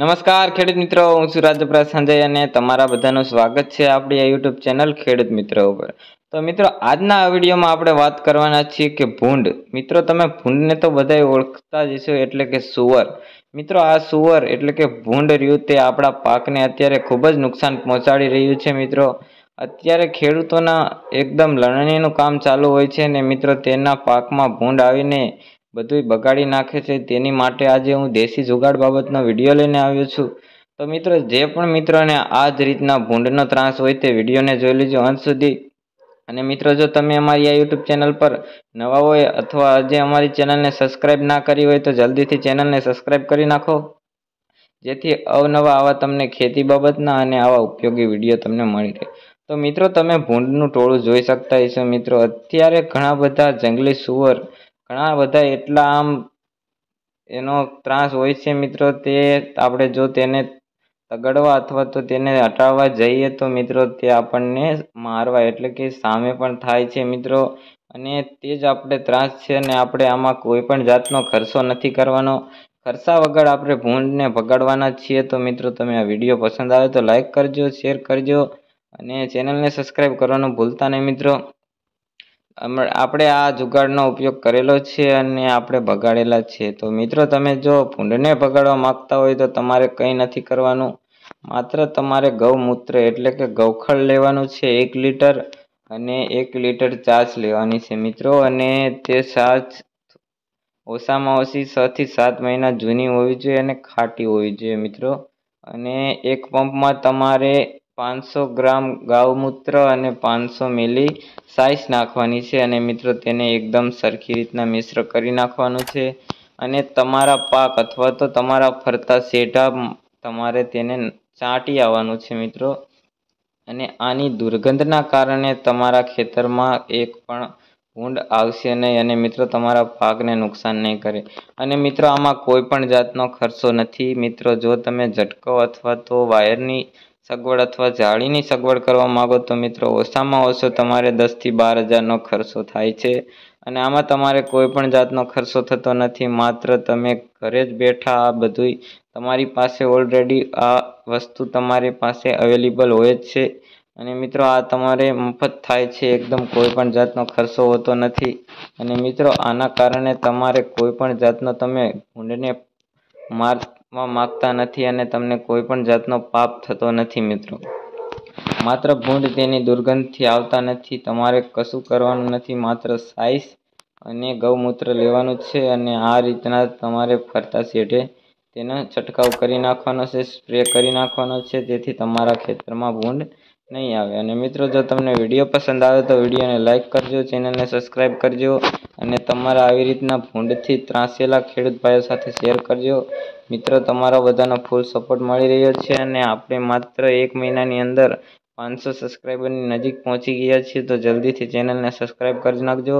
નમસ્કાર ખેડૂત મિત્રો હું છું રાજપ્રા સંજય અને તમારા બધાનું સ્વાગત છે આપણી આ યુટ્યુબ ચેનલ ખેડૂત મિત્રો ઉપર તો મિત્રો આજના આ વિડીયોમાં આપણે વાત કરવાના છીએ કે ભૂંડ મિત્રો તમે ભૂંડને તો બધાય ઓળખતા જ છો એટલે કે સુવર મિત્રો આ સુવર એટલે કે ભૂંડ રહ્યું તે આપણા પાકને અત્યારે ખૂબ જ નુકસાન પહોંચાડી રહ્યું છે મિત્રો અત્યારે ખેડૂતોના એકદમ લણણીનું કામ ચાલુ હોય છે અને મિત્રો તેના પાકમાં ભૂંડ આવીને બધું બગાડી નાખે છે તેની માટે આજે હું દેશી જુગાડ બાબતનો વિડીયો લઈને આવ્યો છું તો મિત્રો જે પણ મિત્રોને આ જ રીતના ભૂંડનો ત્રાસ હોય તે વિડીયોને જોઈ લેજો અંત સુધી અને મિત્રો જો તમે અમારી આ યુટ્યુબ ચેનલ પર નવા હોય અથવા હજી અમારી ચેનલને સબસ્ક્રાઈબ ના કરી હોય તો જલ્દીથી ચેનલને સબસ્ક્રાઈબ કરી નાખો જેથી અવનવા આવા તમને ખેતી બાબતના અને આવા ઉપયોગી વિડીયો તમને મળી રહે તો મિત્રો તમે ભૂંડનું ટોળું જોઈ શકતા હશો મિત્રો અત્યારે ઘણા બધા જંગલી સુવર ઘણા બધા એટલા આમ એનો ત્રાસ હોય છે મિત્રો તે આપણે જો તેને તગડવા અથવા તો તેને હટાવવા જઈએ તો મિત્રો તે આપણને મારવા એટલે કે સામે પણ થાય છે મિત્રો અને તે જ આપણે ત્રાસ છે અને આપણે આમાં કોઈ પણ જાતનો ખર્ચો નથી કરવાનો ખર્ચા વગર આપણે ભૂંડને ભગાડવાના છીએ તો મિત્રો તમે આ વિડીયો પસંદ આવે તો લાઇક કરજો શેર કરજો અને ચેનલને સબસ્ક્રાઈબ કરવાનું ભૂલતા નહીં મિત્રો આપણે આ જુગાડનો ઉપયોગ કરેલો છે અને આપણે ભગાડેલા છે તો મિત્રો તમે જો ભૂંડને ભગાડવા માંગતા હોય તો તમારે કંઈ નથી કરવાનું માત્ર તમારે ગૌમૂત્ર એટલે કે ગૌખળ લેવાનું છે એક લીટર અને એક લીટર ચાસ લેવાની છે મિત્રો અને તે સાચ ઓછામાં ઓછી છથી સાત મહિના જૂની હોવી જોઈએ અને ખાટી હોવી જોઈએ મિત્રો અને એક પંપમાં તમારે પાંચસો ગ્રામ ગાવમૂત્ર અને પાંચસો મિલી સાઈસ નાખવાની છે અને મિત્રો તેને એકદમ સરખી રીતના મિશ્ર કરી નાખવાનું છે અને તમારા પાક અથવા તો તમારા ફરતા શેઢા તમારે તેને ચાટી આવવાનું છે મિત્રો અને આની દુર્ગંધના કારણે તમારા ખેતરમાં એક પણ ભૂંડ આવશે નહીં અને મિત્રો તમારા પાકને નુકસાન નહીં કરે અને મિત્રો આમાં કોઈ પણ જાતનો ખર્ચો નથી મિત્રો જો તમે ઝટકો અથવા તો વાયરની સગવડ અથવા જાળીની સગવડ કરવા માગો તો મિત્રો ઓછામાં ઓછો તમારે દસથી બાર હજારનો ખર્ચો થાય છે અને આમાં તમારે કોઈ પણ જાતનો ખર્ચો થતો નથી માત્ર તમે ઘરે જ બેઠા આ બધું તમારી પાસે ઓલરેડી આ વસ્તુ તમારી પાસે અવેલેબલ હોય જ છે અને મિત્રો આ તમારે મફત થાય છે એકદમ કોઈ પણ જાતનો ખર્ચો હોતો નથી અને મિત્રો આના કારણે તમારે કોઈ પણ જાતનો તમે ભૂંડને માર માં માગતા નથી અને તમને કોઈ પણ જાતનો પાપ થતો નથી મિત્રો માત્ર ભૂંડ તેની દુર્ગંધથી આવતા નથી તમારે કશું કરવાનું નથી માત્ર સાઈઝ અને ગૌમૂત્ર લેવાનું છે અને આ રીતના તમારે ફરતા શેઢે તેનો છંટકાવ કરી નાખવાનો છે સ્પ્રે કરી નાખવાનો છે તેથી તમારા ખેતરમાં ભૂંડ નહીં આવે અને મિત્રો જો તમને વિડીયો પસંદ આવે તો વિડીયોને લાઇક કરજો ચેનલને સબસ્ક્રાઈબ કરજો અને તમારા આવી રીતના ભૂંડથી ત્રાસેલા ખેડૂત ભાઈઓ સાથે શેર કરજો મિત્રો તમારો બધાનો ફૂલ સપોર્ટ મળી રહ્યો છે અને આપણે માત્ર એક મહિનાની અંદર પાંચસો સબસ્ક્રાઈબરની નજીક પહોંચી ગયા છીએ તો જલ્દીથી ચેનલને સબસ્ક્રાઈબ કરી નાખજો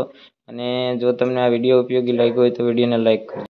અને જો તમને આ વિડીયો ઉપયોગી લાગ્યો હોય તો વિડીયોને લાઇક કરજો